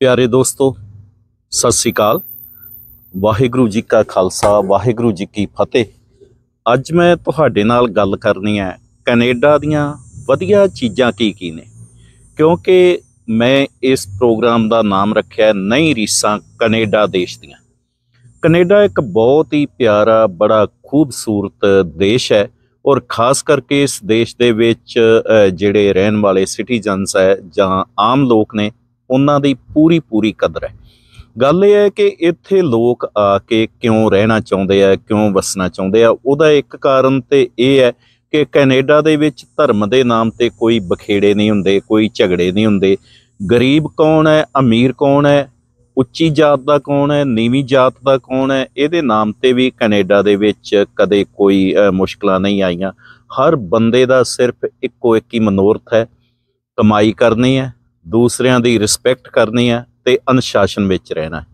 ਪਿਆਰੇ ਦੋਸਤੋ ਸਤਿ ਸ੍ਰੀ ਅਕਾਲ ਵਾਹਿਗੁਰੂ ਜੀ ਕਾ ਖਾਲਸਾ ਵਾਹਿਗੁਰੂ ਜੀ ਕੀ ਫਤਿਹ ਅੱਜ ਮੈਂ ਤੁਹਾਡੇ ਨਾਲ ਗੱਲ ਕਰਨੀ ਹੈ ਕੈਨੇਡਾ ਦੀਆਂ ਵਧੀਆ ਚੀਜ਼ਾਂ ਕੀ ਕੀ ਨੇ ਕਿਉਂਕਿ ਮੈਂ ਇਸ ਪ੍ਰੋਗਰਾਮ ਦਾ ਨਾਮ ਰੱਖਿਆ ਨਹੀਂ ਰੀਸਾਂ ਕੈਨੇਡਾ ਦੇਸ਼ ਦੀਆਂ ਕੈਨੇਡਾ ਇੱਕ ਬਹੁਤ ਹੀ ਪਿਆਰਾ ਬੜਾ ਖੂਬਸੂਰਤ ਦੇਸ਼ ਹੈ ਔਰ ਖਾਸ ਕਰਕੇ ਇਸ ਦੇਸ਼ ਦੇ ਵਿੱਚ ਜਿਹੜੇ ਰਹਿਣ ਵਾਲੇ ਸਿਟੀਜ਼ਨਸ ਹੈ ਜਾਂ ਆਮ ਲੋਕ ਨੇ ਉਹਨਾਂ ਦੀ ਪੂਰੀ ਪੂਰੀ ਕਦਰ ਹੈ ਗੱਲ ਇਹ ਹੈ ਕਿ ਇੱਥੇ ਲੋਕ ਆ ਕੇ ਕਿਉਂ ਰਹਿਣਾ ਚਾਹੁੰਦੇ ਆ ਕਿਉਂ ਵਸਣਾ ਚਾਹੁੰਦੇ ਆ ਉਹਦਾ ਇੱਕ ਕਾਰਨ ਤੇ ਇਹ ਹੈ ਕਿ ਕੈਨੇਡਾ ਦੇ ਵਿੱਚ ਧਰਮ ਦੇ ਨਾਮ ਤੇ ਕੋਈ ਬਖੇੜੇ ਨਹੀਂ ਹੁੰਦੇ ਕੋਈ ਝਗੜੇ ਨਹੀਂ ਹੁੰਦੇ ਗਰੀਬ ਕੌਣ ਹੈ ਅਮੀਰ ਕੌਣ ਹੈ ਉੱਚੀ ਜਾਤ ਦਾ ਕੌਣ ਹੈ ਨੀਵੀਂ ਜਾਤ ਦਾ ਕੌਣ ਹੈ ਇਹਦੇ ਨਾਮ ਤੇ ਵੀ ਕੈਨੇਡਾ ਦੇ ਵਿੱਚ ਕਦੇ ਕੋਈ ਮੁਸ਼ਕਲਾਂ ਨਹੀਂ ਆਈਆਂ ਹਰ ਬੰਦੇ ਦਾ ਸਿਰਫ ਇੱਕੋ ਇੱਕ ਹੀ ਮਨੋਰਥ ਹੈ ਕਮਾਈ ਕਰਨੀ ਹੈ ਦੂਸਰਿਆਂ ਦੀ ਰਿਸਪੈਕਟ ਕਰਨੀ ਹੈ ਤੇ ਅਨੁਸ਼ਾਸਨ ਵਿੱਚ ਰਹਿਣਾ ਹੈ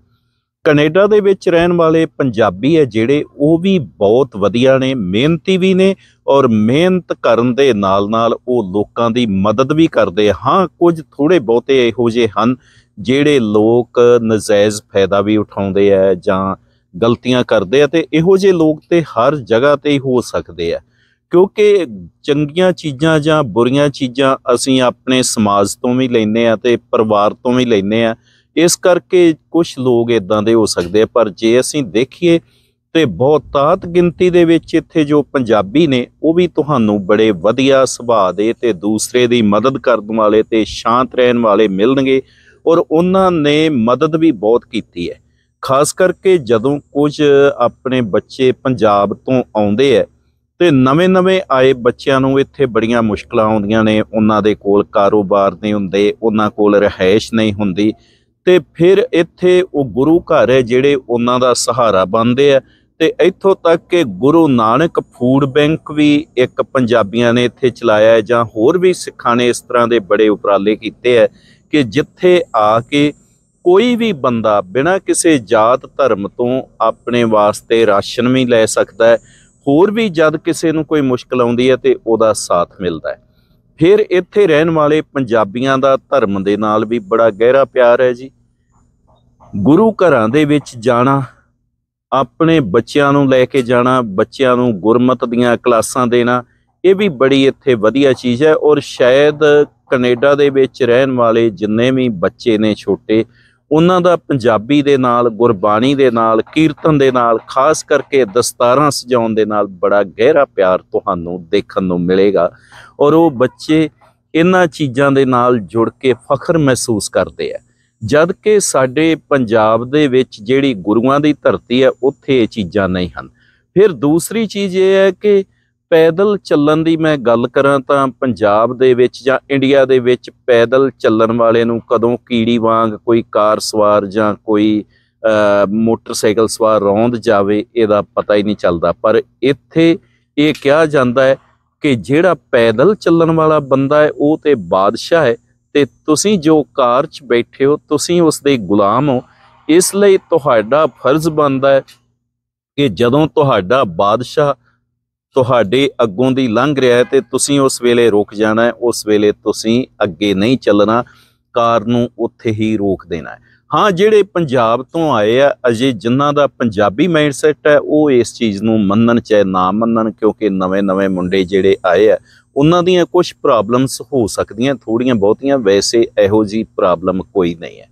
ਕੈਨੇਡਾ ਦੇ ਵਿੱਚ ਰਹਿਣ ਵਾਲੇ ਪੰਜਾਬੀ ਹੈ ਜਿਹੜੇ ਉਹ ਵੀ ਬਹੁਤ ਵਧੀਆ ਨੇ ਮਿਹਨਤੀ ਵੀ ਨੇ ਔਰ ਮਿਹਨਤ ਕਰਨ ਦੇ ਨਾਲ-ਨਾਲ ਉਹ ਲੋਕਾਂ ਦੀ ਮਦਦ ਵੀ ਕਰਦੇ ਹਾਂ ਕੁਝ ਥੋੜੇ ਬਹੁਤੇ ਇਹੋ ਜਿਹੇ ਹਨ ਜਿਹੜੇ ਲੋਕ ਨਜਾਇਜ਼ ਫਾਇਦਾ ਵੀ ਉਠਾਉਂਦੇ ਆ ਜਾਂ ਗਲਤੀਆਂ ਕਰਦੇ ਆ ਤੇ ਇਹੋ ਜਿਹੇ ਲੋਕ ਤੇ ਹਰ ਜਗ੍ਹਾ ਤੇ ਹੀ ਹੋ ਸਕਦੇ ਆ ਕਿਉਂਕਿ ਚੰਗੀਆਂ ਚੀਜ਼ਾਂ ਜਾਂ ਬੁਰੀਆਂ ਚੀਜ਼ਾਂ ਅਸੀਂ ਆਪਣੇ ਸਮਾਜ ਤੋਂ ਵੀ ਲੈਨੇ ਆ ਤੇ ਪਰਿਵਾਰ ਤੋਂ ਵੀ ਲੈਨੇ ਆ ਇਸ ਕਰਕੇ ਕੁਝ ਲੋਕ ਇਦਾਂ ਦੇ ਹੋ ਸਕਦੇ ਆ ਪਰ ਜੇ ਅਸੀਂ ਦੇਖੀਏ ਤੇ ਬਹੁਤਾਤ ਗਿਣਤੀ ਦੇ ਵਿੱਚ ਇੱਥੇ ਜੋ ਪੰਜਾਬੀ ਨੇ ਉਹ ਵੀ ਤੁਹਾਨੂੰ ਬੜੇ ਵਧੀਆ ਸੁਭਾਅ ਦੇ ਤੇ ਦੂਸਰੇ ਦੀ ਮਦਦ ਕਰਨ ਵਾਲੇ ਤੇ ਸ਼ਾਂਤ ਰਹਿਣ ਵਾਲੇ ਮਿਲਣਗੇ ਔਰ ਉਹਨਾਂ ਨੇ ਮਦਦ ਵੀ ਬਹੁਤ ਕੀਤੀ ਹੈ ਖਾਸ ਕਰਕੇ ਜਦੋਂ ਕੁਝ ਆਪਣੇ ਬੱਚੇ ਪੰਜਾਬ ਤੋਂ ਆਉਂਦੇ ਆ ਤੇ ਨਵੇਂ-ਨਵੇਂ ਆਏ ਬੱਚਿਆਂ ਨੂੰ ਇੱਥੇ ਬੜੀਆਂ ਮੁਸ਼ਕਲਾਂ ਆਉਂਦੀਆਂ ਨੇ ਉਹਨਾਂ ਦੇ ਕੋਲ ਕਾਰੋਬਾਰ ਨਹੀਂ ਹੁੰਦੇ ਉਹਨਾਂ ਕੋਲ ਰਹਿائش ਨਹੀਂ ਹੁੰਦੀ ਤੇ ਫਿਰ ਇੱਥੇ ਉਹ ਗੁਰੂ ਘਰ ਹੈ ਜਿਹੜੇ ਉਹਨਾਂ ਦਾ ਸਹਾਰਾ ਬਣਦੇ ਆ ਤੇ ਇੱਥੋਂ ਤੱਕ ਕਿ ਗੁਰੂ ਨਾਨਕ ਫੂਡ ਬੈਂਕ ਵੀ ਇੱਕ ਪੰਜਾਬੀਆਂ ਨੇ ਇੱਥੇ ਚਲਾਇਆ ਜਾਂ ਹੋਰ ਵੀ ਸਿੱਖਾਂ ਨੇ ਇਸ ਤਰ੍ਹਾਂ ਦੇ ਬੜੇ ਉਪਰਾਲੇ ਕੀਤੇ ਆ ਕਿ ਜਿੱਥੇ ਆ ਕੇ ਕੋਈ ਵੀ ਬੰਦਾ ਬਿਨਾਂ ਕਿਸੇ ਜਾਤ ਧਰਮ ਤੋਂ ਆਪਣੇ ਵਾਸਤੇ ਰਾਸ਼ਨ ਵੀ ਲੈ ਸਕਦਾ ਹੈ ਹੋਰ ਵੀ ਜਦ ਕਿਸੇ ਨੂੰ ਕੋਈ ਮੁਸ਼ਕਲ ਆਉਂਦੀ ਹੈ ਤੇ ਉਹਦਾ ਸਾਥ ਮਿਲਦਾ ਹੈ ਫਿਰ ਇੱਥੇ ਰਹਿਣ ਵਾਲੇ ਪੰਜਾਬੀਆਂ ਦਾ ਧਰਮ ਦੇ ਨਾਲ ਵੀ ਬੜਾ ਗਹਿਰਾ ਪਿਆਰ ਹੈ ਜੀ ਗੁਰੂ ਘਰਾਂ ਦੇ ਵਿੱਚ ਜਾਣਾ ਆਪਣੇ ਬੱਚਿਆਂ ਨੂੰ ਲੈ ਕੇ ਜਾਣਾ ਬੱਚਿਆਂ ਨੂੰ ਗੁਰਮਤ ਦੀਆਂ ਕਲਾਸਾਂ ਦੇਣਾ ਇਹ ਵੀ ਬੜੀ ਇੱਥੇ ਵਧੀਆ ਚੀਜ਼ ਹੈ ਔਰ ਸ਼ਾਇਦ ਕੈਨੇਡਾ ਦੇ ਵਿੱਚ ਰਹਿਣ ਵਾਲੇ ਜਿੰਨੇ ਵੀ ਬੱਚੇ ਨੇ ਛੋਟੇ ਉਹਨਾਂ ਦਾ ਪੰਜਾਬੀ ਦੇ ਨਾਲ ਗੁਰਬਾਣੀ ਦੇ ਨਾਲ ਕੀਰਤਨ ਦੇ ਨਾਲ ਖਾਸ ਕਰਕੇ ਦਸਤਾਰਾਂ ਸਜਾਉਣ ਦੇ ਨਾਲ ਬੜਾ ਗਹਿਰਾ ਪਿਆਰ ਤੁਹਾਨੂੰ ਦੇਖਣ ਨੂੰ ਮਿਲੇਗਾ ਔਰ ਉਹ ਬੱਚੇ ਇਹਨਾਂ ਚੀਜ਼ਾਂ ਦੇ ਨਾਲ ਜੁੜ ਕੇ ਫਖਰ ਮਹਿਸੂਸ ਕਰਦੇ ਆ ਜਦ ਕਿ ਸਾਡੇ ਪੰਜਾਬ ਦੇ ਵਿੱਚ ਜਿਹੜੀ ਗੁਰੂਆਂ ਦੀ ਧਰਤੀ ਹੈ ਉੱਥੇ ਇਹ ਚੀਜ਼ਾਂ ਨਹੀਂ ਹਨ ਫਿਰ ਦੂਸਰੀ ਚੀਜ਼ ਇਹ ਹੈ ਕਿ ਪੈਦਲ ਚੱਲਣ ਦੀ ਮੈਂ ਗੱਲ ਕਰਾਂ ਤਾਂ ਪੰਜਾਬ ਦੇ ਵਿੱਚ ਜਾਂ ਇੰਡੀਆ ਦੇ ਵਿੱਚ ਪੈਦਲ ਚੱਲਣ ਵਾਲੇ ਨੂੰ ਕਦੋਂ ਕੀੜੀ ਵਾਂਗ ਕੋਈ ਕਾਰ ਸਵਾਰ ਜਾਂ ਕੋਈ ਮੋਟਰਸਾਈਕਲ ਸਵਾਰ ਰੌਂਦ ਜਾਵੇ ਇਹਦਾ ਪਤਾ ਹੀ ਨਹੀਂ ਚੱਲਦਾ ਪਰ ਇੱਥੇ ਇਹ ਕਿਹਾ ਜਾਂਦਾ ਹੈ ਕਿ ਜਿਹੜਾ ਪੈਦਲ ਚੱਲਣ ਵਾਲਾ ਬੰਦਾ ਹੈ ਉਹ ਤੇ ਬਾਦਸ਼ਾਹ ਹੈ ਤੇ ਤੁਸੀਂ ਜੋ ਕਾਰ 'ਚ ਬੈਠੇ ਹੋ ਤੁਸੀਂ ਉਸ ਦੇ ਗੁਲਾਮ ਹੋ ਇਸ ਲਈ ਤੁਹਾਡਾ ਫਰਜ਼ ਬਣਦਾ ਹੈ ਕਿ ਜਦੋਂ ਤੁਹਾਡਾ ਬਾਦਸ਼ਾਹ ਤੁਹਾਡੇ ਅੱਗੋਂ ਦੀ ਲੰਘ ਰਿਹਾ ਹੈ ਤੇ ਤੁਸੀਂ ਉਸ ਵੇਲੇ ਰੁਕ ਜਾਣਾ ਹੈ ਉਸ ਵੇਲੇ ਤੁਸੀਂ ਅੱਗੇ ਨਹੀਂ ਚੱਲਣਾ ਕਾਰ ਨੂੰ ਉੱਥੇ ਹੀ ਰੋਕ ਦੇਣਾ ਹੈ ਹਾਂ ਜਿਹੜੇ ਪੰਜਾਬ ਤੋਂ ਆਏ ਆ ਅਜੇ ਜਿਨ੍ਹਾਂ ਦਾ ਪੰਜਾਬੀ ਮਾਈਂਡਸੈਟ ਹੈ ਉਹ ਇਸ ਚੀਜ਼ ਨੂੰ ਮੰਨਣ ਚਾਹੇ ਨਾ ਮੰਨਣ ਕਿਉਂਕਿ ਨਵੇਂ-ਨਵੇਂ ਮੁੰਡੇ ਜਿਹੜੇ ਆਏ ਆ ਉਹਨਾਂ ਦੀਆਂ ਕੁਝ ਪ੍ਰੋਬਲਮਸ ਹੋ ਸਕਦੀਆਂ ਥੋੜੀਆਂ ਬਹੁਤੀਆਂ ਵੈਸੇ ਇਹੋ ਜੀ ਪ੍ਰੋਬਲਮ ਕੋਈ ਨਹੀਂ ਹੈ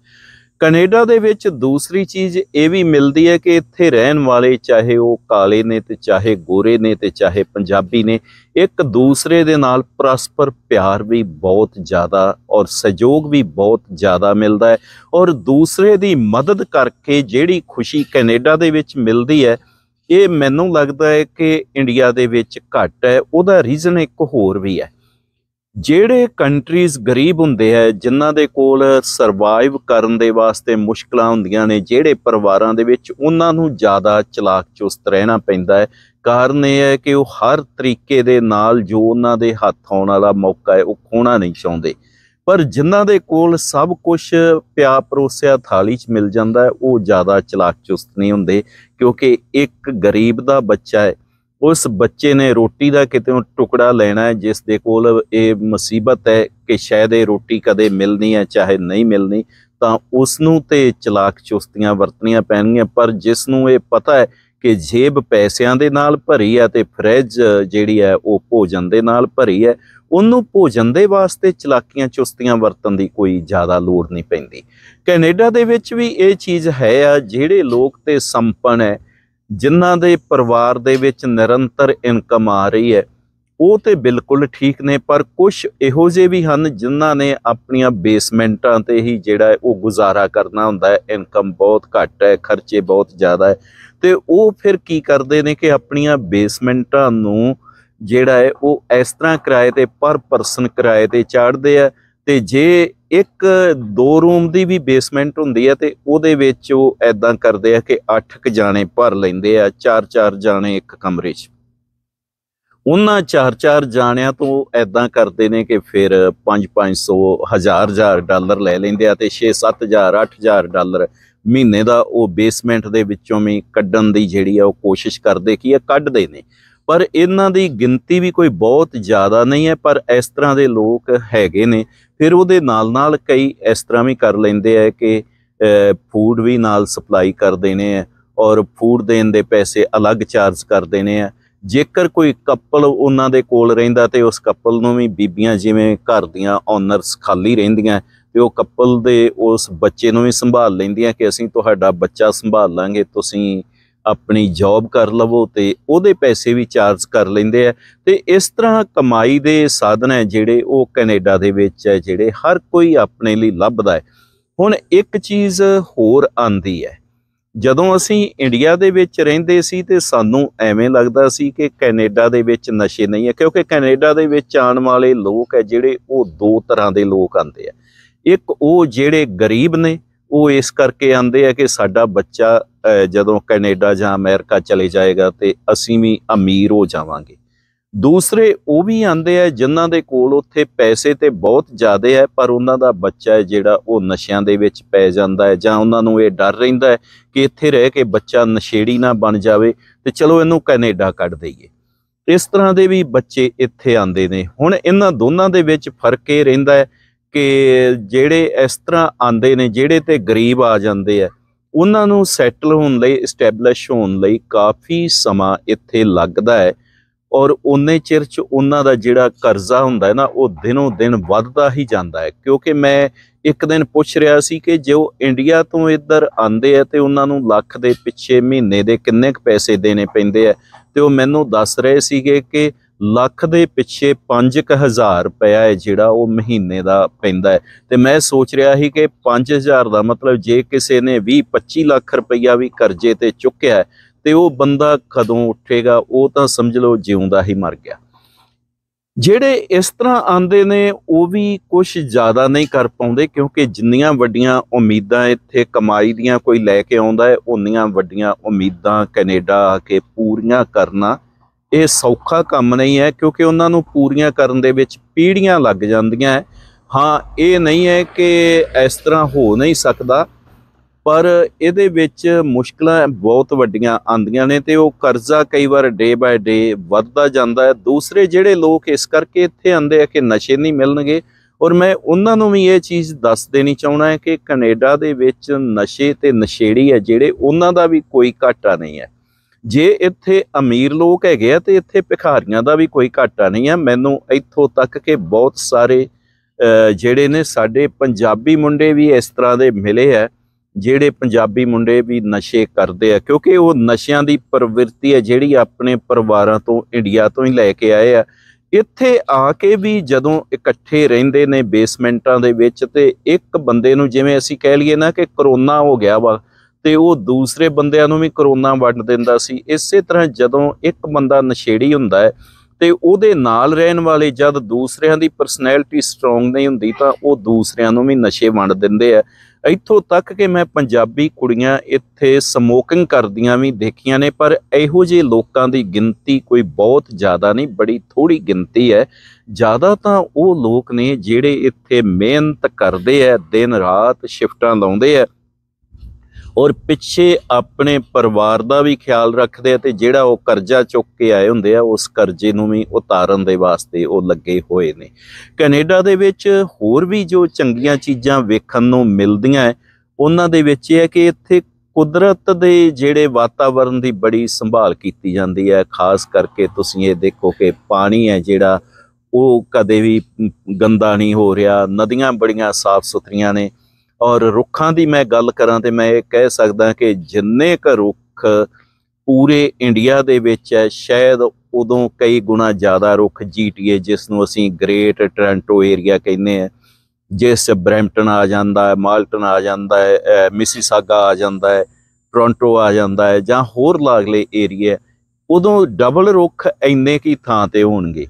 ਕੈਨੇਡਾ ਦੇ ਵਿੱਚ ਦੂਸਰੀ ਚੀਜ਼ ਇਹ ਵੀ ਮਿਲਦੀ ਹੈ ਕਿ ਇੱਥੇ ਰਹਿਣ ਵਾਲੇ ਚਾਹੇ ਉਹ ਕਾਲੇ ਨੇ ਤੇ ਚਾਹੇ ਗੋਰੇ ਨੇ ਤੇ ਚਾਹੇ ਪੰਜਾਬੀ ਨੇ ਇੱਕ ਦੂਸਰੇ ਦੇ ਨਾਲ ਪਰਸਪਰ ਪਿਆਰ ਵੀ ਬਹੁਤ ਜ਼ਿਆਦਾ ਔਰ ਸਹਿਯੋਗ ਵੀ ਬਹੁਤ ਜ਼ਿਆਦਾ ਮਿਲਦਾ ਹੈ ਔਰ ਦੂਸਰੇ ਦੀ ਮਦਦ ਕਰਕੇ ਜਿਹੜੀ ਖੁਸ਼ੀ ਕੈਨੇਡਾ ਦੇ ਵਿੱਚ ਮਿਲਦੀ ਹੈ ਇਹ ਮੈਨੂੰ ਲੱਗਦਾ ਹੈ ਕਿ ਇੰਡੀਆ ਦੇ ਵਿੱਚ ਘੱਟ ਹੈ ਉਹਦਾ ਰੀਜ਼ਨ ਇੱਕ ਹੋਰ ਵੀ ਹੈ ਜਿਹੜੇ ਕੰਟਰੀਜ਼ ਗਰੀਬ ਹੁੰਦੇ ਆ ਜਿਨ੍ਹਾਂ ਦੇ ਕੋਲ ਸਰਵਾਈਵ ਕਰਨ ਦੇ ਵਾਸਤੇ ਮੁਸ਼ਕਲਾਂ ਹੁੰਦੀਆਂ ਨੇ ਜਿਹੜੇ ਪਰਿਵਾਰਾਂ ਦੇ ਵਿੱਚ ਉਹਨਾਂ ਨੂੰ ਜ਼ਿਆਦਾ ਚਲਾਕ ਚੁਸਤ ਰਹਿਣਾ ਪੈਂਦਾ ਹੈ ਕਾਰਨ ਇਹ ਹੈ ਕਿ ਉਹ ਹਰ ਤਰੀਕੇ ਦੇ ਨਾਲ ਜੋ ਉਹਨਾਂ ਦੇ ਹੱਥ ਆਉਣ ਵਾਲਾ ਮੌਕਾ ਹੈ ਉਹ ਖੋਣਾ ਨਹੀਂ ਚਾਹੁੰਦੇ ਪਰ ਜਿਨ੍ਹਾਂ ਦੇ ਕੋਲ ਸਭ ਕੁਝ ਪਿਆ ਪਰੋਸਿਆ ਥਾਲੀ 'ਚ ਮਿਲ ਜਾਂਦਾ ਉਹ ਜ਼ਿਆਦਾ ਚਲਾਕ ਚੁਸਤ ਨਹੀਂ ਹੁੰਦੇ ਕਿਉਂਕਿ ਇੱਕ ਗਰੀਬ ਦਾ ਬੱਚਾ ਹੈ ਉਸ ਬੱਚੇ ਨੇ ਰੋਟੀ ਦਾ ਕਿਤੇ ਟੁਕੜਾ ਲੈਣਾ ਹੈ ਜਿਸ ਦੇ ਕੋਲ ਇਹ ਮੁਸੀਬਤ ਹੈ ਕਿ ਸ਼ਾਇਦ ਇਹ ਰੋਟੀ ਕਦੇ ਮਿਲਣੀ ਹੈ ਚਾਹੇ ਨਹੀਂ ਮਿਲਣੀ ਤਾਂ ਉਸ ਨੂੰ ਤੇ ਚਲਾਕ ਚੁਸਤੀਆਂ ਵਰਤਣੀਆਂ ਪੈਣਗੀਆਂ ਪਰ ਜਿਸ ਨੂੰ ਇਹ ਪਤਾ ਹੈ ਕਿ ਜੇਬ ਪੈਸਿਆਂ ਦੇ ਨਾਲ ਭਰੀ ਹੈ ਤੇ ਫ੍ਰਿਜ ਜਿਹੜੀ ਹੈ ਉਹ ਭੋਜਨ ਦੇ ਨਾਲ ਭਰੀ ਹੈ ਉਹਨੂੰ ਭੋਜਨ ਦੇ ਵਾਸਤੇ ਚਲਾਕੀਆਂ ਚੁਸਤੀਆਂ ਵਰਤਣ ਦੀ ਕੋਈ ਜ਼ਿਆਦਾ ਲੋੜ ਨਹੀਂ ਪੈਂਦੀ ਕੈਨੇਡਾ ਦੇ ਵਿੱਚ ਵੀ ਇਹ ਚੀਜ਼ ਹੈ ਆ ਜਿਹੜੇ ਲੋਕ ਤੇ ਸੰਪਨ ਹੈ ਜਿਨ੍ਹਾਂ ਦੇ ਪਰਿਵਾਰ ਦੇ ਵਿੱਚ ਨਿਰੰਤਰ ਇਨਕਮ ਆ ਰਹੀ ਹੈ ਉਹ ਤੇ ਬਿਲਕੁਲ ਠੀਕ ਨੇ ਪਰ ਕੁਝ ਇਹੋ ਜਿਹੇ ਵੀ ਹਨ ਜਿਨ੍ਹਾਂ ਨੇ ਆਪਣੀਆਂ ਬੇਸਮੈਂਟਾਂ ਤੇ ਹੀ ਜਿਹੜਾ ਉਹ ਗੁਜ਼ਾਰਾ ਕਰਨਾ ਹੁੰਦਾ ਹੈ ਇਨਕਮ ਬਹੁਤ ਘੱਟ ਹੈ ਖਰਚੇ ਬਹੁਤ ਜ਼ਿਆਦਾ ਹੈ ਤੇ ਉਹ ਫਿਰ ਕੀ ਕਰਦੇ ਨੇ ਕਿ ਆਪਣੀਆਂ ਬੇਸਮੈਂਟਾਂ ਨੂੰ ਜਿਹੜਾ ਹੈ ਉਹ ਇਸ ਤਰ੍ਹਾਂ ਕਿਰਾਏ ਤੇ ਪਰ ਪਰਸਨ ਕਿਰਾਏ ਤੇ ਚਾੜਦੇ ਆ ਤੇ ਜੇ ਇੱਕ ਦੋ ਰੂਮ ਦੀ ਵੀ ਬੇਸਮੈਂਟ ਹੁੰਦੀ ਹੈ ਤੇ ਉਹਦੇ ਵਿੱਚ ਉਹ ਐਦਾਂ ਕਰਦੇ ਆ ਕਿ 8 ਕ ਜਾਣੇ ਭਰ ਲੈਂਦੇ ਆ 4-4 ਜਾਣੇ ਇੱਕ ਕਮਰੇ 'ਚ ਉਹਨਾਂ ਚਾਰ ਚਾਰ ਜਾਣਿਆਂ ਤੋਂ ਐਦਾਂ ਕਰਦੇ ਨੇ ਕਿ ਫਿਰ 5-500 1000 ਡਾਲਰ ਲੈ ਲੈਂਦੇ ਆ ਤੇ 6-7000 8000 ਡਾਲਰ ਮਹੀਨੇ ਦਾ ਉਹ ਬੇਸਮੈਂਟ ਦੇ ਵਿੱਚੋਂ ਵੀ ਕੱਢਣ ਦੀ ਜਿਹੜੀ ਆ ਉਹ ਕੋਸ਼ਿਸ਼ ਕਰਦੇ ਕੀ ਆ ਕੱਢਦੇ ਨੇ ਪਰ ਇਹਨਾਂ ਦੀ ਗਿਣਤੀ ਵੀ ਕੋਈ ਬਹੁਤ ਜ਼ਿਆਦਾ ਨਹੀਂ ਹੈ ਪਰ ਇਸ ਤਰ੍ਹਾਂ ਦੇ ਲੋਕ ਹੈਗੇ ਨੇ ਫਿਰ ਉਹਦੇ ਨਾਲ-ਨਾਲ ਕਈ ਇਸ ਤਰ੍ਹਾਂ ਵੀ ਕਰ ਲੈਂਦੇ ਆ ਕਿ ਫੂਡ ਵੀ ਨਾਲ ਸਪਲਾਈ ਕਰ ਦੇਣੇ ਆ ਔਰ ਫੂਡ ਦੇਣ ਦੇ ਪੈਸੇ ਅਲੱਗ ਚਾਰਜ ਕਰ ਦੇਣੇ ਆ ਜੇਕਰ ਕੋਈ ਕਪਲ ਉਹਨਾਂ ਦੇ ਕੋਲ ਰਹਿੰਦਾ ਤੇ ਉਸ ਕਪਲ ਨੂੰ ਵੀ ਬੀਬੀਆਂ ਜਿਵੇਂ ਘਰ ਦੀਆਂ ਓਨਰਸ ਖਾਲੀ ਰਹਿੰਦੀਆਂ ਤੇ ਉਹ ਕਪਲ ਦੇ ਉਸ ਬੱਚੇ ਨੂੰ ਵੀ ਸੰਭਾਲ ਲੈਂਦੀਆਂ ਕਿ ਅਸੀਂ ਤੁਹਾਡਾ ਬੱਚਾ ਸੰਭਾਲ ਲਾਂਗੇ ਤੁਸੀਂ ਆਪਣੀ ਜੌਬ ਕਰ ਲਵੋ ਤੇ ਉਹਦੇ ਪੈਸੇ ਵੀ ਚਾਰਜ ਕਰ ਲੈਂਦੇ ਆ ਤੇ ਇਸ ਤਰ੍ਹਾਂ ਕਮਾਈ ਦੇ ਸਾਧਨ ਹੈ ਜਿਹੜੇ ਉਹ ਕੈਨੇਡਾ ਦੇ ਵਿੱਚ ਹੈ ਜਿਹੜੇ ਹਰ ਕੋਈ ਆਪਣੇ ਲਈ ਲੱਭਦਾ ਹੈ ਹੁਣ ਇੱਕ ਚੀਜ਼ ਹੋਰ ਆਂਦੀ ਹੈ ਜਦੋਂ ਅਸੀਂ ਇੰਡੀਆ ਦੇ ਵਿੱਚ ਰਹਿੰਦੇ ਸੀ ਤੇ ਸਾਨੂੰ ਐਵੇਂ ਲੱਗਦਾ ਸੀ ਕਿ ਕੈਨੇਡਾ ਦੇ ਵਿੱਚ ਨਸ਼ੇ ਨਹੀਂ ਹੈ ਕਿਉਂਕਿ ਕੈਨੇਡਾ ਦੇ ਵਿੱਚ ਆਉਣ ਵਾਲੇ ਲੋਕ ਹੈ ਜਿਹੜੇ ਉਹ ਦੋ ਤਰ੍ਹਾਂ ਦੇ ਲੋਕ ਆਂਦੇ ਆ ਇੱਕ ਉਹ ਜਿਹੜੇ ਗਰੀਬ ਨੇ ਉਹ ਇਸ ਕਰਕੇ ਆਂਦੇ ਆ ਕਿ ਸਾਡਾ ਬੱਚਾ ਜਦੋਂ ਕੈਨੇਡਾ ਜਾਂ ਅਮਰੀਕਾ ਚਲੇ ਜਾਏਗਾ ਤੇ ਅਸੀਂ ਵੀ ਅਮੀਰ ਹੋ ਜਾਵਾਂਗੇ ਦੂਸਰੇ ਉਹ ਵੀ ਆਂਦੇ ਆ ਜਿਨ੍ਹਾਂ ਦੇ ਕੋਲ ਉੱਥੇ ਪੈਸੇ ਤੇ ਬਹੁਤ ਜ਼ਿਆਦਾ ਹੈ ਪਰ ਉਹਨਾਂ ਦਾ ਬੱਚਾ ਜਿਹੜਾ ਉਹ ਨਸ਼ਿਆਂ ਦੇ ਵਿੱਚ ਪੈ ਜਾਂਦਾ ਹੈ ਜਾਂ ਉਹਨਾਂ ਨੂੰ ਇਹ ਡਰ ਰਹਿੰਦਾ ਹੈ ਕਿ ਇੱਥੇ ਰਹਿ ਕੇ ਬੱਚਾ ਨਸ਼ੇੜੀ ਨਾ ਬਣ ਜਾਵੇ ਤੇ ਚਲੋ ਇਹਨੂੰ ਕੈਨੇਡਾ ਕੱਢ ਦਈਏ ਇਸ ਤਰ੍ਹਾਂ ਦੇ ਵੀ ਬੱਚੇ ਇੱਥੇ ਆਂਦੇ ਨੇ ਹੁਣ ਇਹਨਾਂ ਦੋਨਾਂ ਦੇ ਵਿੱਚ ਫਰਕ ਇਹ ਰਹਿੰਦਾ ਹੈ ਕਿ ਜਿਹੜੇ ਇਸ ਤਰ੍ਹਾਂ ਆਂਦੇ ਨੇ ਜਿਹੜੇ ਤੇ ਗਰੀਬ ਆ ਜਾਂਦੇ ਆ ਉਹਨਾਂ ਨੂੰ ਸੈਟਲ ਹੋਣ ਲਈ ਸਟੈਬਲਿਸ਼ ਹੋਣ ਲਈ ਕਾਫੀ ਸਮਾਂ ਇੱਥੇ ਲੱਗਦਾ ਹੈ ਔਰ ਉਹਨੇ ਚਿਰ ਚ ਉਹਨਾਂ ਦਾ ਜਿਹੜਾ ਕਰਜ਼ਾ ਹੁੰਦਾ ਹੈ ਨਾ ਉਹ ਦਿਨੋਂ ਦਿਨ ਵੱਧਦਾ ਹੀ ਜਾਂਦਾ ਹੈ ਕਿਉਂਕਿ ਮੈਂ ਇੱਕ ਦਿਨ ਪੁੱਛ ਰਿਹਾ ਸੀ ਕਿ ਜੋ ਇੰਡੀਆ ਤੋਂ ਇੱਧਰ ਆਂਦੇ ਆ ਤੇ ਉਹਨਾਂ ਨੂੰ ਲੱਖ ਦੇ ਪਿੱਛੇ ਮਹੀਨੇ ਦੇ ਕਿੰਨੇ ਕ ਪੈਸੇ ਦੇਣੇ ਪੈਂਦੇ ਆ ਤੇ ਉਹ ਮੈਨੂੰ ਦੱਸ ਰਹੇ ਸੀਗੇ ਕਿ ਲੱਖ ਦੇ ਪਿੱਛੇ 5000 ਰੁਪਇਆ ਹੈ ਜਿਹੜਾ ਉਹ ਮਹੀਨੇ ਦਾ ਪੈਂਦਾ ਹੈ ਤੇ ਮੈਂ ਸੋਚ ਰਿਹਾ ਸੀ ਕਿ 5000 ਦਾ ਮਤਲਬ ਜੇ ਕਿਸੇ ਨੇ 20 25 ਲੱਖ ਰੁਪਇਆ ਵੀ ਕਰਜ਼ੇ ਤੇ ਚੁੱਕਿਆ ਤੇ ਉਹ ਬੰਦਾ ਕਦੋਂ ਉੱਠੇਗਾ ਉਹ ਤਾਂ ਸਮਝ ਲਓ ਜਿਉਂਦਾ ਹੀ ਮਰ ਗਿਆ ਜਿਹੜੇ ਇਸ ਤਰ੍ਹਾਂ ਆਂਦੇ ਨੇ ਉਹ ਵੀ ਕੁਝ ਜ਼ਿਆਦਾ ਨਹੀਂ ਕਰ ਪਾਉਂਦੇ ਕਿਉਂਕਿ ਜਿੰਨੀਆਂ ਵੱਡੀਆਂ ਉਮੀਦਾਂ ਇੱਥੇ ਕਮਾਈ ਦੀਆਂ ਕੋਈ ਲੈ ਕੇ ਆਉਂਦਾ ਹੈ ਉਹਨੀਆਂ ਵੱਡੀਆਂ ਉਮੀਦਾਂ ਕੈਨੇਡਾ ਆ ਕੇ ਪੂਰੀਆਂ ਕਰਨਾ ਇਹ ਸੌਖਾ ਕੰਮ ਨਹੀਂ ਹੈ ਕਿਉਂਕਿ ਉਹਨਾਂ ਨੂੰ ਪੂਰੀਆਂ ਕਰਨ ਦੇ ਵਿੱਚ ਪੀੜੀਆਂ ਲੱਗ ਜਾਂਦੀਆਂ ਹਾਂ ਇਹ ਨਹੀਂ ਹੈ ਕਿ ਇਸ ਤਰ੍ਹਾਂ ਹੋ ਨਹੀਂ ਸਕਦਾ ਪਰ ਇਹਦੇ ਵਿੱਚ ਮੁਸ਼ਕਲਾਂ ਬਹੁਤ ਵੱਡੀਆਂ ਆਉਂਦੀਆਂ ਨੇ ਤੇ ਉਹ ਕਰਜ਼ਾ ਕਈ ਵਾਰ ਡੇ ਬਾਏ ਡੇ ਵੱਧਦਾ ਜਾਂਦਾ ਹੈ ਦੂਸਰੇ ਜਿਹੜੇ ਲੋਕ ਇਸ ਕਰਕੇ ਇੱਥੇ ਆਂਦੇ ਆ ਕਿ ਨਸ਼ੇ ਨਹੀਂ ਮਿਲਣਗੇ ਔਰ ਮੈਂ ਉਹਨਾਂ ਨੂੰ ਵੀ ਇਹ ਚੀਜ਼ ਦੱਸ ਦੇਣੀ ਚਾਹੁੰਦਾ ਹਾਂ ਕਿ ਕੈਨੇਡਾ ਦੇ ਵਿੱਚ ਨਸ਼ੇ ਤੇ ਨਸ਼ੇੜੀ ਹੈ ਜਿਹੜੇ ਉਹਨਾਂ ਦਾ ਵੀ ਕੋਈ ਘਾਟਾ ਨਹੀਂ ਹੈ ਜੇ ਇੱਥੇ ਅਮੀਰ ਲੋਕ ਹੈਗੇ ਆ ਤੇ ਇੱਥੇ ਭਿਖਾਰੀਆਂ ਦਾ ਵੀ ਕੋਈ ਘਾਟਾ ਨਹੀਂ ਆ ਮੈਨੂੰ ਇੱਥੋਂ ਤੱਕ ਕਿ ਬਹੁਤ ਸਾਰੇ ਜਿਹੜੇ ਨੇ ਸਾਡੇ ਪੰਜਾਬੀ ਮੁੰਡੇ ਵੀ ਇਸ ਤਰ੍ਹਾਂ ਦੇ ਮਿਲੇ ਆ ਜਿਹੜੇ ਪੰਜਾਬੀ ਮੁੰਡੇ ਵੀ ਨਸ਼ੇ ਕਰਦੇ ਆ ਕਿਉਂਕਿ ਉਹ ਨਸ਼ਿਆਂ ਦੀ ਪ੍ਰਵਿਰਤੀ ਹੈ ਜਿਹੜੀ ਆਪਣੇ ਪਰਿਵਾਰਾਂ ਤੋਂ ਇੰਡੀਆ ਤੋਂ ਹੀ ਲੈ ਕੇ ਆਏ ਆ ਇੱਥੇ ਆ ਕੇ ਵੀ ਜਦੋਂ ਇਕੱਠੇ ਰਹਿੰਦੇ ਨੇ ਬੇਸਮੈਂਟਾਂ ਦੇ ਵਿੱਚ ਤੇ ਇੱਕ ਬੰਦੇ ਨੂੰ ਜਿਵੇਂ ਅਸੀਂ ਕਹਿ ਲਈਏ ਨਾ ਕਿ ਕਰੋਨਾ ਹੋ ਗਿਆ ਵਾ ਤੇ ਉਹ ਦੂਸਰੇ ਬੰਦਿਆਂ ਨੂੰ ਵੀ ਕਰੋਨਾ ਵੰਡ ਦਿੰਦਾ ਸੀ ਇਸੇ ਤਰ੍ਹਾਂ ਜਦੋਂ ਇੱਕ ਬੰਦਾ ਨਸ਼ੇੜੀ ਹੁੰਦਾ ਹੈ ਤੇ ਉਹਦੇ ਨਾਲ ਰਹਿਣ ਵਾਲੇ ਜਦ ਦੂਸਰਿਆਂ ਦੀ ਪਰਸਨੈਲਿਟੀ ਸਟਰੋਂਗ ਨਹੀਂ ਹੁੰਦੀ ਤਾਂ ਉਹ ਦੂਸਰਿਆਂ ਨੂੰ ਵੀ ਨਸ਼ੇ ਵੰਡ ਦਿੰਦੇ ਆ ਇੱਥੋਂ ਤੱਕ ਕਿ ਮੈਂ ਪੰਜਾਬੀ ਕੁੜੀਆਂ ਇੱਥੇ ਸਮੋਕਿੰਗ ਕਰਦੀਆਂ ਵੀ ਦੇਖੀਆਂ ਨੇ ਪਰ ਇਹੋ ਜਿਹੇ ਲੋਕਾਂ ਦੀ ਗਿਣਤੀ ਕੋਈ ਬਹੁਤ ਜ਼ਿਆਦਾ ਨਹੀਂ ਬੜੀ ਥੋੜੀ ਗਿਣਤੀ ਹੈ ਜ਼ਿਆਦਾ ਤਾਂ ਉਹ ਲੋਕ ਨੇ ਜਿਹੜੇ ਇੱਥੇ ਮਿਹਨਤ ਕਰਦੇ ਆ ਦਿਨ ਰਾਤ ਸ਼ਿਫਟਾਂ ਲਾਉਂਦੇ ਆ ਔਰ ਪਿੱਛੇ ਆਪਣੇ ਪਰਿਵਾਰ ਦਾ ਵੀ ਖਿਆਲ ਰੱਖਦੇ ਆ ਤੇ ਜਿਹੜਾ ਉਹ ਕਰਜ਼ਾ ਚੁੱਕ ਕੇ ਆਏ ਹੁੰਦੇ ਆ ਉਸ ਕਰਜ਼ੇ ਨੂੰ ਵੀ ਉਤਾਰਨ ਦੇ ਵਾਸਤੇ ਉਹ ਲੱਗੇ ਹੋਏ ਨੇ ਕੈਨੇਡਾ ਦੇ ਵਿੱਚ ਹੋਰ ਵੀ ਜੋ ਚੰਗੀਆਂ ਚੀਜ਼ਾਂ ਵੇਖਣ ਨੂੰ ਮਿਲਦੀਆਂ ਉਹਨਾਂ ਦੇ ਵਿੱਚ ਇਹ ਹੈ ਕਿ ਇੱਥੇ ਕੁਦਰਤ ਦੇ ਜਿਹੜੇ ਵਾਤਾਵਰਣ ਦੀ ਬੜੀ ਸੰਭਾਲ ਕੀਤੀ ਜਾਂਦੀ ਹੈ ਖਾਸ ਕਰਕੇ ਤੁਸੀਂ ਇਹ ਦੇਖੋ ਕਿ ਪਾਣੀ ਹੈ ਜਿਹੜਾ ਉਹ ਕਦੇ ਵੀ ਗੰਦਾ ਨਹੀਂ ਹੋ ਰਿਹਾ ਨਦੀਆਂ ਬੜੀਆਂ ਸਾਫ਼ ਸੁਥਰੀਆਂ ਨੇ ਔਰ ਰੁੱਖਾਂ ਦੀ ਮੈਂ ਗੱਲ ਕਰਾਂ ਤੇ ਮੈਂ ਇਹ ਕਹਿ ਸਕਦਾ ਕਿ ਜਿੰਨੇ ਕ ਰੁੱਖ ਪੂਰੇ ਇੰਡੀਆ ਦੇ ਵਿੱਚ ਹੈ ਸ਼ਾਇਦ ਉਦੋਂ ਕਈ ਗੁਣਾ ਜ਼ਿਆਦਾ ਰੁੱਖ ਜੀਟੀਏ ਜਿਸ ਨੂੰ ਅਸੀਂ ਗ੍ਰੇਟ ਟ੍ਰੈਂਟੋ ਏਰੀਆ ਕਹਿੰਦੇ ਆ ਜਿਸ ਬ੍ਰੈਂਪਟਨ ਆ ਜਾਂਦਾ ਹੈ ਮਾਲਟਨ ਆ ਜਾਂਦਾ ਹੈ ਮਿਸੀਸਾਗਾ ਆ ਜਾਂਦਾ ਹੈ ਟ੍ਰਾਂਟੋ ਆ ਜਾਂਦਾ ਹੈ ਜਾਂ ਹੋਰ ਲਾਗਲੇ ਏਰੀਆ ਉਦੋਂ ਡਬਲ ਰੁੱਖ ਐਨੇ ਕੀ ਥਾਂ ਤੇ ਹੋਣਗੇ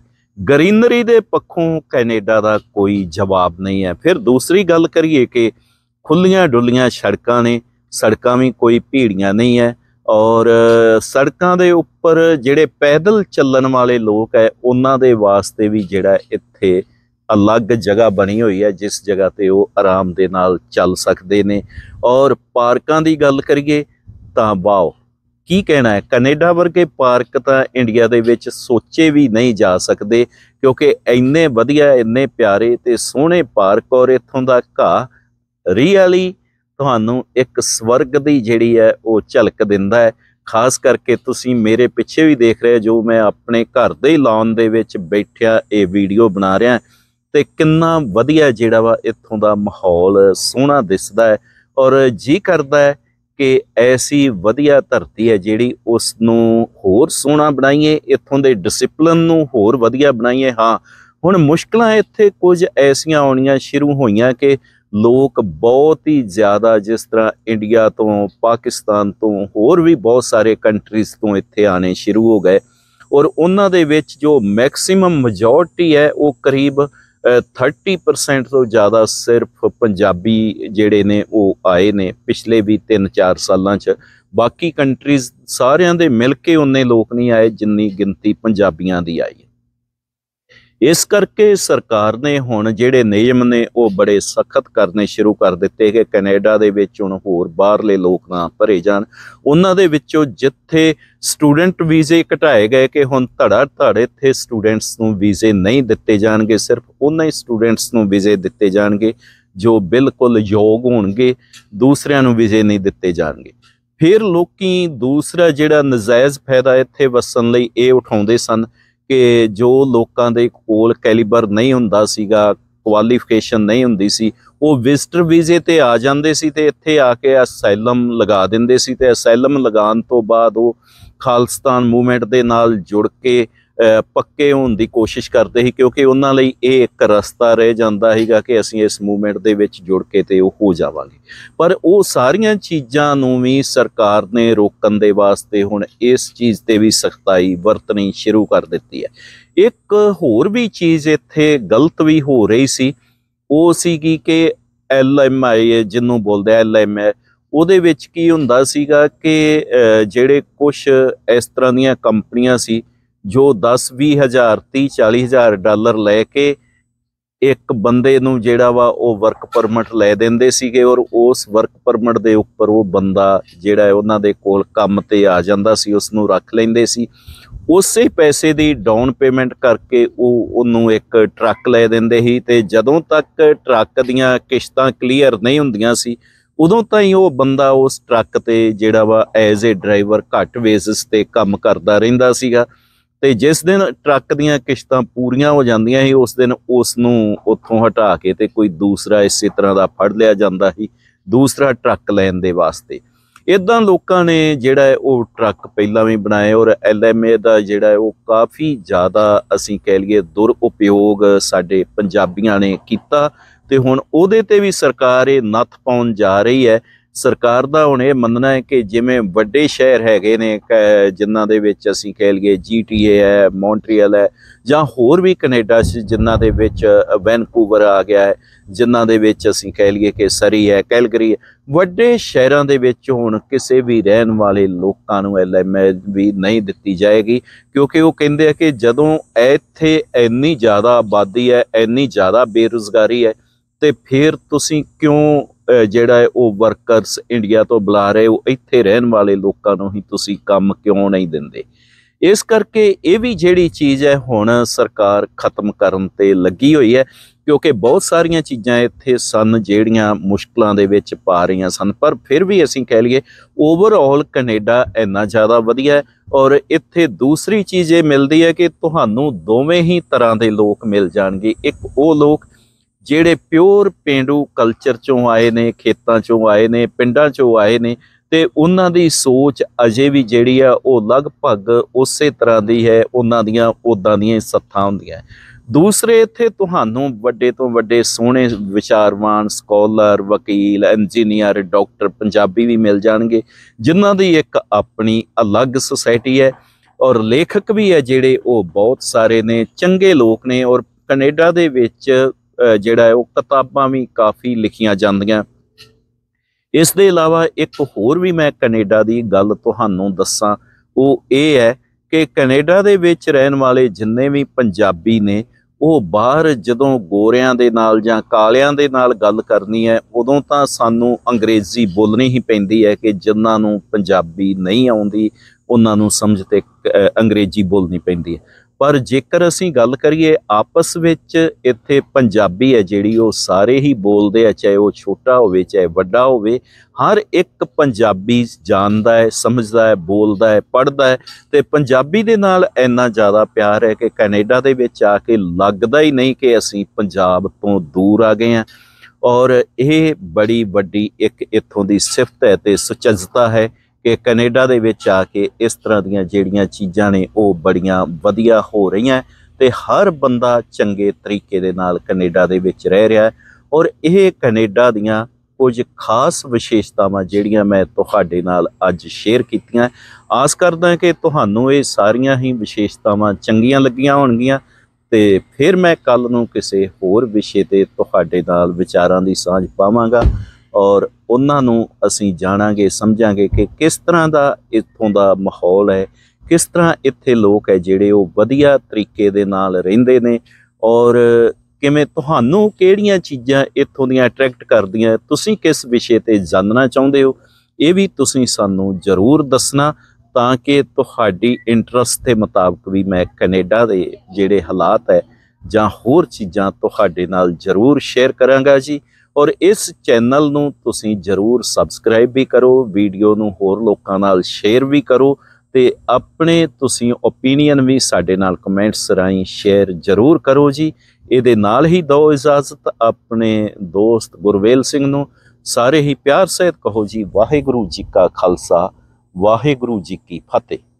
ਗ੍ਰੀਨਰੀ ਦੇ ਪੱਖੋਂ ਕੈਨੇਡਾ ਦਾ ਕੋਈ ਜਵਾਬ ਨਹੀਂ ਹੈ ਫਿਰ ਦੂਸਰੀ ਗੱਲ ਕਰੀਏ ਕਿ ਖੁੱਲੀਆਂ ਡੁੱਲੀਆਂ ਸੜਕਾਂ ਨੇ ਸੜਕਾਂ ਵੀ ਕੋਈ ਭੀੜੀਆਂ ਨਹੀਂ ਐ ਔਰ ਸੜਕਾਂ ਦੇ ਉੱਪਰ ਜਿਹੜੇ ਪੈਦਲ ਚੱਲਣ ਵਾਲੇ ਲੋਕ ਐ ਉਹਨਾਂ ਦੇ ਵਾਸਤੇ ਵੀ ਜਿਹੜਾ ਇੱਥੇ ਅਲੱਗ ਜਗ੍ਹਾ ਬਣੀ ਹੋਈ ਐ ਜਿਸ ਜਗ੍ਹਾ ਤੇ ਉਹ ਆਰਾਮ ਦੇ ਨਾਲ ਚੱਲ ਸਕਦੇ ਨੇ ਔਰ ਪਾਰਕਾਂ ਦੀ ਗੱਲ ਕਰੀਏ ਤਾਂ ਵਾਓ ਕੀ ਕਹਿਣਾ ਹੈ ਕੈਨੇਡਾ ਵਰਗੇ ਪਾਰਕ ਤਾਂ ਇੰਡੀਆ ਦੇ ਵਿੱਚ ਸੋਚੇ ਵੀ ਨਹੀਂ ਜਾ ਸਕਦੇ ਕਿਉਂਕਿ ਇੰਨੇ ਵਧੀਆ ਇੰਨੇ ਪਿਆਰੇ ਤੇ ਸੋਹਣੇ ਪਾਰਕ ਔਰ ਇੱਥੋਂ ਦਾ ਘਾਹ ਰੀਅਲੀ ਤੁਹਾਨੂੰ ਇੱਕ ਸਵਰਗ ਦੀ ਜਿਹੜੀ ਹੈ ਉਹ ਝਲਕ ਦਿੰਦਾ ਹੈ ਖਾਸ ਕਰਕੇ ਤੁਸੀਂ ਮੇਰੇ ਪਿੱਛੇ ਵੀ ਦੇਖ ਰਹੇ ਜੋ ਮੈਂ ਆਪਣੇ ਘਰ ਦੇ ਲਾਉਣ ਦੇ ਵਿੱਚ ਬੈਠਿਆ ਇਹ ਵੀਡੀਓ ਬਣਾ ਰਿਹਾ ਤੇ ਕਿੰਨਾ ਵਧੀਆ ਜਿਹੜਾ ਵਾ ਇੱਥੋਂ ਦਾ ਮਾਹੌਲ ਸੋਹਣਾ ਦਿਸਦਾ ਹੈ ਔਰ ਜੀ ਕਰਦਾ ਹੈ ਕਿ ਐਸੀ ਵਧੀਆ ਧਰਤੀ ਹੈ ਜਿਹੜੀ ਉਸ ਨੂੰ ਹੋਰ ਸੋਹਣਾ ਬਣਾਈਏ ਇੱਥੋਂ ਦੇ ਡਿਸਪਲਿਨ ਨੂੰ ਹੋਰ ਵਧੀਆ ਬਣਾਈਏ ਹਾਂ ਹੁਣ ਮੁਸ਼ਕਲਾਂ ਇੱਥੇ ਕੁਝ ਐਸੀਆਂ ਆਉਣੀਆਂ ਸ਼ੁਰੂ ਹੋਈਆਂ ਕਿ ਲੋਕ ਬਹੁਤ ਹੀ ਜ਼ਿਆਦਾ ਜਿਸ ਤਰ੍ਹਾਂ ਇੰਡੀਆ ਤੋਂ ਪਾਕਿਸਤਾਨ ਤੋਂ ਹੋਰ ਵੀ ਬਹੁਤ ਸਾਰੇ ਕੰਟਰੀਜ਼ ਤੋਂ ਇੱਥੇ ਆਣੇ ਸ਼ੁਰੂ ਹੋ ਗਏ ਔਰ ਉਹਨਾਂ ਦੇ ਵਿੱਚ ਜੋ ਮੈਕਸਿਮਮ ਮੈਜੋਰਟੀ ਹੈ ਉਹ ਕਰੀਬ 30% ਤੋਂ ਜ਼ਿਆਦਾ ਸਿਰਫ ਪੰਜਾਬੀ ਜਿਹੜੇ ਨੇ ਉਹ ਆਏ ਨੇ ਪਿਛਲੇ ਵੀ 3-4 ਸਾਲਾਂ 'ਚ ਬਾਕੀ ਕੰਟਰੀਜ਼ ਸਾਰਿਆਂ ਦੇ ਮਿਲ ਕੇ ਉਹਨੇ ਲੋਕ ਨਹੀਂ ਆਏ ਜਿੰਨੀ ਗਿਣਤੀ ਪੰਜਾਬੀਆਂ ਦੀ ਆਈ ਇਸ ਕਰਕੇ ਸਰਕਾਰ ਨੇ ਹੁਣ ਜਿਹੜੇ ਨਿਯਮ ਨੇ ਉਹ ਬੜੇ ਸਖਤ ਕਰਨੇ ਸ਼ੁਰੂ ਕਰ ਦਿੱਤੇ ਕਿ ਕੈਨੇਡਾ ਦੇ ਵਿੱਚ ਹੁਣ ਹੋਰ ਬਾਹਰਲੇ ਲੋਕ ਨਾ ਭਰੇ ਜਾਣ ਉਹਨਾਂ ਦੇ ਵਿੱਚੋਂ ਜਿੱਥੇ ਸਟੂਡੈਂਟ ਵੀਜ਼ੇ ਘਟਾਏ ਗਏ ਕਿ ਹੁਣ ਧੜਾ ਧੜ ਇੱਥੇ ਸਟੂਡੈਂਟਸ ਨੂੰ ਵੀਜ਼ੇ ਨਹੀਂ ਦਿੱਤੇ ਜਾਣਗੇ ਸਿਰਫ ਉਹਨਾਂ ਹੀ ਸਟੂਡੈਂਟਸ ਨੂੰ ਵੀਜ਼ੇ ਦਿੱਤੇ ਜਾਣਗੇ ਜੋ ਬਿਲਕੁਲ ਯੋਗ ਹੋਣਗੇ ਦੂਸਰਿਆਂ ਨੂੰ ਵੀਜ਼ੇ ਨਹੀਂ ਦਿੱਤੇ ਜਾਣਗੇ ਫਿਰ ਲੋਕੀ ਦੂਸਰਾ ਜਿਹੜਾ ਨਜਾਇਜ਼ ਫਾਇਦਾ ਇੱਥੇ ਵਸਣ ਲਈ ਇਹ ਉਠਾਉਂਦੇ ਸਨ ਕਿ ਜੋ ਲੋਕਾਂ ਦੇ ਕੋਲ ਕੈਲੀਬਰ ਨਹੀਂ ਹੁੰਦਾ ਸੀਗਾ ਕੁਆਲੀਫਿਕੇਸ਼ਨ ਨਹੀਂ ਹੁੰਦੀ ਸੀ ਉਹ ਵਿਜ਼ਟਰ ਵੀਜ਼ੇ ਤੇ ਆ ਜਾਂਦੇ ਸੀ ਤੇ ਇੱਥੇ ਆ ਕੇ ਅਸਾਈਲਮ ਲਗਾ ਦਿੰਦੇ ਸੀ ਤੇ ਅਸਾਈਲਮ ਲਗਾਉਣ ਤੋਂ ਬਾਅਦ ਉਹ ਖਾਲਸਤਾਨ ਮੂਵਮੈਂਟ ਦੇ ਨਾਲ ਜੁੜ ਕੇ ਪੱਕੇ ਹੋਣ ਦੀ ਕੋਸ਼ਿਸ਼ ਕਰਦੇ ਸੀ ਕਿਉਂਕਿ ਉਹਨਾਂ ਲਈ ਇਹ ਇੱਕ ਰਸਤਾ ਰਹਿ ਜਾਂਦਾ ਹੈਗਾ ਕਿ ਅਸੀਂ ਇਸ ਮੂਵਮੈਂਟ ਦੇ ਵਿੱਚ ਜੁੜ ਕੇ ਤੇ ਉਹ ਹੋ ਜਾਵਾਂਗੇ ਪਰ ਉਹ ਸਾਰੀਆਂ ਚੀਜ਼ਾਂ ਨੂੰ ਵੀ ਸਰਕਾਰ ਨੇ ਰੋਕਣ ਦੇ ਵਾਸਤੇ ਹੁਣ ਇਸ ਚੀਜ਼ ਤੇ ਵੀ ਸਖਤਾਈ ਵਰਤਣੀ ਸ਼ੁਰੂ ਕਰ ਦਿੱਤੀ ਹੈ ਇੱਕ ਹੋਰ ਵੀ ਚੀਜ਼ ਇੱਥੇ ਗਲਤ ਵੀ ਹੋ ਰਹੀ ਸੀ ਉਹ ਸੀ ਕਿ ਕਿ ਐਲਐਮਆਈ ਜਿਹਨੂੰ ਬੋਲਦੇ ਐਲਐਮਆਈ ਉਹਦੇ ਵਿੱਚ ਕੀ ਹੁੰਦਾ ਸੀਗਾ ਕਿ ਜਿਹੜੇ ਕੁਝ ਇਸ ਤਰ੍ਹਾਂ ਦੀਆਂ ਕੰਪਨੀਆਂ ਸੀ ਜੋ 10 20000 30 40000 ਡਾਲਰ ਲੈ ਕੇ ਇੱਕ ਬੰਦੇ ਨੂੰ ਜਿਹੜਾ ਵਾ ਉਹ ਵਰਕ ਪਰਮਿਟ ਲੈ ਦਿੰਦੇ ਸੀਗੇ ਔਰ ਉਸ ਵਰਕ ਪਰਮਿਟ ਦੇ ਉੱਪਰ ਉਹ ਬੰਦਾ ਜਿਹੜਾ ਹੈ ਉਹਨਾਂ ਦੇ ਕੋਲ ਕੰਮ ਤੇ ਆ ਜਾਂਦਾ ਸੀ ਉਸ ਨੂੰ ਰੱਖ ਲੈਂਦੇ ਸੀ ਉਸੇ ਪੈਸੇ ਦੀ ਡਾਊਨ ਪੇਮੈਂਟ ਕਰਕੇ ਉਹ ਉਹਨੂੰ ਇੱਕ ਟਰੱਕ ਲੈ ਦਿੰਦੇ ਸੀ ਤੇ ਜਦੋਂ ਤੱਕ ਟਰੱਕ ਦੀਆਂ ਕਿਸ਼ਤਾਂ ਕਲੀਅਰ ਨਹੀਂ ਹੁੰਦੀਆਂ ਸੀ ਉਦੋਂ ਤਾਈਂ ਉਹ ਬੰਦਾ ਉਸ ਟਰੱਕ ਤੇ ਜਿਹੜਾ ਵਾ ਐਜ਼ ਏ ਡਰਾਈਵਰ ਘੱਟ ਵੇਸਿਸ ਤੇ ਕੰਮ ਕਰਦਾ ਰਹਿੰਦਾ ਸੀਗਾ ਤੇ ਜਿਸ ਦਿਨ ਟਰੱਕ ਦੀਆਂ ਕਿਸ਼ਤਾਂ ਪੂਰੀਆਂ ਹੋ ਜਾਂਦੀਆਂ ਸੀ ਉਸ ਦਿਨ ਉਸ ਨੂੰ ਉੱਥੋਂ ਹਟਾ ਕੇ ਤੇ ਕੋਈ ਦੂਸਰਾ ਇਸੇ ਤਰ੍ਹਾਂ ਦਾ ਫੜ ਲਿਆ ਜਾਂਦਾ ਸੀ ਦੂਸਰਾ ਟਰੱਕ ਲੈਣ ਦੇ ਵਾਸਤੇ ਇਦਾਂ ਲੋਕਾਂ ਨੇ ਜਿਹੜਾ ਉਹ ਟਰੱਕ ਪਹਿਲਾਂ ਵੀ ਬਣਾਏ ਔਰ ਐਲਐਮਏ ਦਾ ਜਿਹੜਾ ਉਹ ਕਾਫੀ ਜ਼ਿਆਦਾ ਅਸੀਂ ਕਹਿ ਲਈਏ ਦੁਰਉਪਯੋਗ ਸਾਡੇ ਪੰਜਾਬੀਆਂ ਨੇ ਕੀਤਾ ਤੇ ਹੁਣ ਉਹਦੇ ਤੇ ਵੀ ਸਰਕਾਰ ਇਹ ਨੱਥ ਪਾਉਣ ਜਾ ਰਹੀ ਹੈ ਸਰਕਾਰ ਦਾ ਹੁਣ ਇਹ ਮੰਨਣਾ ਹੈ ਕਿ ਜਿਵੇਂ ਵੱਡੇ ਸ਼ਹਿਰ ਹੈਗੇ ਨੇ ਜਿਨ੍ਹਾਂ ਦੇ ਵਿੱਚ ਅਸੀਂ ਕਹਿ ਲਈਏ ਜੀਟੀਏ ਹੈ ਮੌਂਟਰੀਅਲ ਹੈ ਜਾਂ ਹੋਰ ਵੀ ਕੈਨੇਡਾ ਜਿਨ੍ਹਾਂ ਦੇ ਵਿੱਚ ਵੈਨਕੂਵਰ ਆ ਗਿਆ ਹੈ ਜਿਨ੍ਹਾਂ ਦੇ ਵਿੱਚ ਅਸੀਂ ਕਹਿ ਲਈਏ ਕਿ ਸਰੀ ਹੈ ਕੈਲਗਰੀ ਹੈ ਵੱਡੇ ਸ਼ਹਿਰਾਂ ਦੇ ਵਿੱਚ ਹੁਣ ਕਿਸੇ ਵੀ ਰਹਿਣ ਵਾਲੇ ਲੋਕਾਂ ਨੂੰ ਐਲਐਮਐਚ ਵੀ ਨਹੀਂ ਦਿੱਤੀ ਜਾਏਗੀ ਕਿਉਂਕਿ ਉਹ ਕਹਿੰਦੇ ਆ ਕਿ ਜਦੋਂ ਇੱਥੇ ਇੰਨੀ ਜ਼ਿਆਦਾ ਆਬਾਦੀ ਹੈ ਇੰਨੀ ਜ਼ਿਆਦਾ ਬੇਰੁਜ਼ਗਾਰੀ ਹੈ ਤੇ ਫਿਰ ਤੁਸੀਂ ਕਿਉਂ ਜਿਹੜਾ ਹੈ ਉਹ ਵਰਕਰਸ ਇੰਡੀਆ ਤੋਂ ਬੁਲਾ ਰਹੇ ਉਹ ਇੱਥੇ ਰਹਿਣ ਵਾਲੇ ਲੋਕਾਂ ਨੂੰ ਹੀ ਤੁਸੀਂ ਕੰਮ ਕਿਉਂ ਨਹੀਂ ਦਿੰਦੇ ਇਸ ਕਰਕੇ ਇਹ ਵੀ ਜਿਹੜੀ ਚੀਜ਼ ਹੈ ਹੁਣ ਸਰਕਾਰ ਖਤਮ ਕਰਨ ਤੇ ਲੱਗੀ ਹੋਈ ਹੈ ਕਿਉਂਕਿ ਬਹੁਤ ਸਾਰੀਆਂ ਚੀਜ਼ਾਂ ਇੱਥੇ ਸਨ ਜਿਹੜੀਆਂ ਮੁਸ਼ਕਲਾਂ ਦੇ ਵਿੱਚ ਪਾ ਰਹੀਆਂ ਸਨ ਪਰ ਫਿਰ ਵੀ ਅਸੀਂ ਕਹਿ ਲਈਏ ਓਵਰਆਲ ਕੈਨੇਡਾ ਇੰਨਾ ਜ਼ਿਆਦਾ ਵਧੀਆ ਹੈ ਔਰ ਇੱਥੇ ਦੂਸਰੀ ਚੀਜ਼ ਇਹ ਮਿਲਦੀ ਹੈ ਕਿ ਤੁਹਾਨੂੰ ਦੋਵੇਂ ਹੀ ਤਰ੍ਹਾਂ ਦੇ ਲੋਕ ਮਿਲ ਜਾਣਗੇ ਇੱਕ ਉਹ ਲੋਕ ਜਿਹੜੇ ਪਿਓਰ ਪਿੰਡੂ ਕਲਚਰ ਚੋਂ ਆਏ ਨੇ ਖੇਤਾਂ ਚੋਂ ਆਏ ਨੇ ਪਿੰਡਾਂ ਚੋਂ ਆਏ ਨੇ ਤੇ ਉਹਨਾਂ ਦੀ ਸੋਚ ਅਜੇ ਵੀ ਜਿਹੜੀ ਆ ਉਹ ਲਗਭਗ ਉਸੇ ਤਰ੍ਹਾਂ ਦੀ ਹੈ ਉਹਨਾਂ ਦੀਆਂ ਉਦਾਂ ਦੀਆਂ ਸੱਥਾਂ ਹੁੰਦੀਆਂ ਦੂਸਰੇ ਇੱਥੇ ਤੁਹਾਨੂੰ ਵੱਡੇ ਤੋਂ ਵੱਡੇ ਸੋਹਣੇ ਵਿਚਾਰਵਾਨ ਸਕਾਲਰ ਵਕੀਲ ਇੰਜੀਨੀਅਰ ਡਾਕਟਰ ਪੰਜਾਬੀ ਵੀ ਮਿਲ ਜਾਣਗੇ ਜਿਨ੍ਹਾਂ ਦੀ ਇੱਕ ਆਪਣੀ ਅਲੱਗ ਸੁਸਾਇਟੀ ਹੈ ਔਰ ਲੇਖਕ ਵੀ ਹੈ ਜਿਹੜੇ ਉਹ ਬਹੁਤ ਸਾਰੇ ਨੇ ਚੰਗੇ ਲੋਕ ਨੇ ਔਰ ਕੈਨੇਡਾ ਦੇ ਵਿੱਚ ਜਿਹੜਾ ਹੈ ਉਹ ਕਿਤਾਬਾਂ ਵੀ ਕਾਫੀ ਲਿਖੀਆਂ ਜਾਂਦੀਆਂ ਇਸ ਦੇ ਇਲਾਵਾ ਇੱਕ ਹੋਰ ਵੀ ਮੈਂ ਕੈਨੇਡਾ ਦੀ ਗੱਲ ਤੁਹਾਨੂੰ ਦੱਸਾਂ ਉਹ ਇਹ ਹੈ ਕਿ ਕੈਨੇਡਾ ਦੇ ਵਿੱਚ ਰਹਿਣ ਵਾਲੇ ਜਿੰਨੇ ਵੀ ਪੰਜਾਬੀ ਨੇ ਉਹ ਬਾਹਰ ਜਦੋਂ ਗੋਰਿਆਂ ਦੇ ਨਾਲ ਜਾਂ ਕਾਲਿਆਂ ਦੇ ਨਾਲ ਗੱਲ ਕਰਨੀ ਹੈ ਉਦੋਂ ਤਾਂ ਸਾਨੂੰ ਅੰਗਰੇਜ਼ੀ ਬੋਲਣੀ ਹੀ ਪੈਂਦੀ ਹੈ ਕਿ ਜਿਨ੍ਹਾਂ ਨੂੰ ਪੰਜਾਬੀ ਨਹੀਂ ਆਉਂਦੀ ਉਹਨਾਂ ਨੂੰ ਸਮਝ ਤੇ ਅੰਗਰੇਜ਼ੀ ਬੋਲਣੀ ਪੈਂਦੀ ਹੈ ਪਰ ਜੇਕਰ ਅਸੀਂ ਗੱਲ ਕਰੀਏ ਆਪਸ ਵਿੱਚ ਇੱਥੇ ਪੰਜਾਬੀ ਹੈ ਜਿਹੜੀ ਉਹ ਸਾਰੇ ਹੀ ਬੋਲਦੇ ਆ ਚਾਹੇ ਉਹ ਛੋਟਾ ਹੋਵੇ ਚਾਹੇ ਵੱਡਾ ਹੋਵੇ ਹਰ ਇੱਕ ਪੰਜਾਬੀ ਜਾਣਦਾ ਹੈ ਸਮਝਦਾ ਹੈ ਬੋਲਦਾ ਹੈ ਪੜ੍ਹਦਾ ਹੈ ਤੇ ਪੰਜਾਬੀ ਦੇ ਨਾਲ ਇੰਨਾ ਜ਼ਿਆਦਾ ਪਿਆਰ ਹੈ ਕਿ ਕੈਨੇਡਾ ਦੇ ਵਿੱਚ ਆ ਕੇ ਲੱਗਦਾ ਹੀ ਨਹੀਂ ਕਿ ਅਸੀਂ ਪੰਜਾਬ ਤੋਂ ਦੂਰ ਆ ਗਏ ਆ ਔਰ ਇਹ ਬੜੀ ਵੱਡੀ ਇੱਕ ਇੱਥੋਂ ਦੀ ਸਿਫਤ ਹੈ ਤੇ ਸੁਚੱਜਤਾ ਹੈ ਕਿ ਕੈਨੇਡਾ ਦੇ ਵਿੱਚ ਆ ਕੇ ਇਸ ਤਰ੍ਹਾਂ ਦੀਆਂ ਜਿਹੜੀਆਂ ਚੀਜ਼ਾਂ ਨੇ ਉਹ ਬੜੀਆਂ ਵਧੀਆ ਹੋ ਰਹੀਆਂ ਤੇ ਹਰ ਬੰਦਾ ਚੰਗੇ ਤਰੀਕੇ ਦੇ ਨਾਲ ਕੈਨੇਡਾ ਦੇ ਵਿੱਚ ਰਹਿ ਰਿਹਾ ਔਰ ਇਹ ਕੈਨੇਡਾ ਦੀਆਂ ਕੁਝ ਖਾਸ ਵਿਸ਼ੇਸ਼ਤਾਵਾਂ ਜਿਹੜੀਆਂ ਮੈਂ ਤੁਹਾਡੇ ਨਾਲ ਅੱਜ ਸ਼ੇਅਰ ਕੀਤੀਆਂ ਆਸ ਕਰਦਾ ਹਾਂ ਕਿ ਤੁਹਾਨੂੰ ਇਹ ਸਾਰੀਆਂ ਹੀ ਵਿਸ਼ੇਸ਼ਤਾਵਾਂ ਚੰਗੀਆਂ ਲੱਗੀਆਂ ਹੋਣਗੀਆਂ ਤੇ ਫਿਰ ਮੈਂ ਕੱਲ ਨੂੰ ਕਿਸੇ ਹੋਰ ਵਿਸ਼ੇ ਤੇ ਤੁਹਾਡੇ ਨਾਲ ਵਿਚਾਰਾਂ ਦੀ ਸਾਂਝ ਪਾਵਾਂਗਾ ਔਰ ਉਹਨਾਂ ਨੂੰ ਅਸੀਂ ਜਾਣਾਂਗੇ ਸਮਝਾਂਗੇ ਕਿ ਕਿਸ ਤਰ੍ਹਾਂ ਦਾ ਇੱਥੋਂ ਦਾ ਮਾਹੌਲ ਹੈ ਕਿਸ ਤਰ੍ਹਾਂ ਇੱਥੇ ਲੋਕ ਹੈ ਜਿਹੜੇ ਉਹ ਵਧੀਆ ਤਰੀਕੇ ਦੇ ਨਾਲ ਰਹਿੰਦੇ ਨੇ ਔਰ ਕਿਵੇਂ ਤੁਹਾਨੂੰ ਕਿਹੜੀਆਂ ਚੀਜ਼ਾਂ ਇੱਥੋਂ ਦੀਆਂ ਅਟਰੈਕਟ ਕਰਦੀਆਂ ਤੁਸੀਂ ਕਿਸ ਵਿਸ਼ੇ ਤੇ ਜਾਣਨਾ ਚਾਹੁੰਦੇ ਹੋ ਇਹ ਵੀ ਤੁਸੀਂ ਸਾਨੂੰ ਜ਼ਰੂਰ ਦੱਸਣਾ ਤਾਂ ਕਿ ਤੁਹਾਡੀ ਇੰਟਰਸਟ ਦੇ ਮੁਤਾਬਕ ਵੀ ਮੈਂ ਕੈਨੇਡਾ ਦੇ ਜਿਹੜੇ ਹਾਲਾਤ ਹੈ ਜਾਂ ਹੋਰ ਚੀਜ਼ਾਂ ਤੁਹਾਡੇ ਨਾਲ ਜ਼ਰੂਰ ਸ਼ੇਅਰ ਕਰਾਂਗਾ ਜੀ ਔਰ ਇਸ ਚੈਨਲ ਨੂੰ ਤੁਸੀਂ ਜਰੂਰ ਸਬਸਕ੍ਰਾਈਬ ਵੀ ਕਰੋ ਵੀਡੀਓ ਨੂੰ ਹੋਰ ਲੋਕਾਂ ਨਾਲ ਸ਼ੇਅਰ ਵੀ ਕਰੋ ਤੇ ਆਪਣੇ ਤੁਸੀਂ opinion ਵੀ ਸਾਡੇ ਨਾਲ ਕਮੈਂਟਸ ਰਾਹੀਂ ਸ਼ੇਅਰ ਜਰੂਰ ਕਰੋ ਜੀ ਇਹਦੇ ਨਾਲ ਹੀ ਦੋ ਇਜਾਜ਼ਤ ਆਪਣੇ ਦੋਸਤ ਗੁਰਵੇਲ ਸਿੰਘ ਨੂੰ ਸਾਰੇ ਹੀ ਪਿਆਰ ਸਹਿਤ ਕਹੋ ਜੀ ਵਾਹਿਗੁਰੂ ਜੀ ਕਾ ਖਾਲਸਾ ਵਾਹਿਗੁਰੂ ਜੀ ਕੀ ਫਤਿਹ